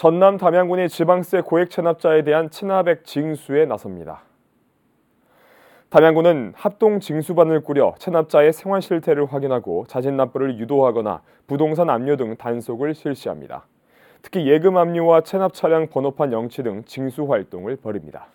전남 담양군이 지방세 고액 체납자에 대한 체납액 징수에 나섭니다. 담양군은 합동 징수반을 꾸려 체납자의 생활 실태를 확인하고 자진 납부를 유도하거나 부동산 압류 등 단속을 실시합니다. 특히 예금 압류와 체납 차량 번호판 영치 등 징수 활동을 벌입니다.